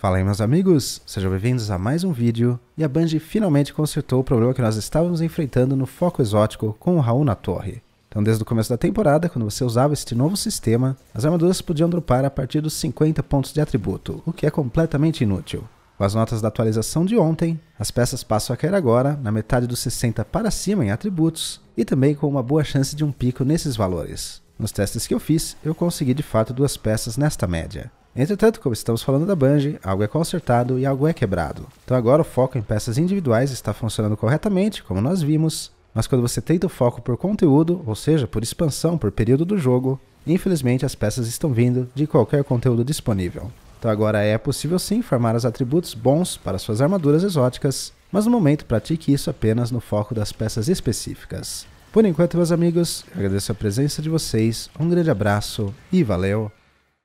Fala aí meus amigos, sejam bem-vindos a mais um vídeo e a Band finalmente consertou o problema que nós estávamos enfrentando no Foco Exótico com o Raul na torre. Então desde o começo da temporada, quando você usava este novo sistema, as armaduras podiam dropar a partir dos 50 pontos de atributo, o que é completamente inútil. Com as notas da atualização de ontem, as peças passam a cair agora, na metade dos 60 para cima em atributos, e também com uma boa chance de um pico nesses valores. Nos testes que eu fiz, eu consegui de fato duas peças nesta média. Entretanto, como estamos falando da Bungie, algo é consertado e algo é quebrado. Então agora o foco em peças individuais está funcionando corretamente, como nós vimos, mas quando você tenta o foco por conteúdo, ou seja, por expansão, por período do jogo, infelizmente as peças estão vindo de qualquer conteúdo disponível. Então agora é possível sim formar os atributos bons para suas armaduras exóticas, mas no momento pratique isso apenas no foco das peças específicas. Por enquanto, meus amigos, agradeço a presença de vocês, um grande abraço e valeu!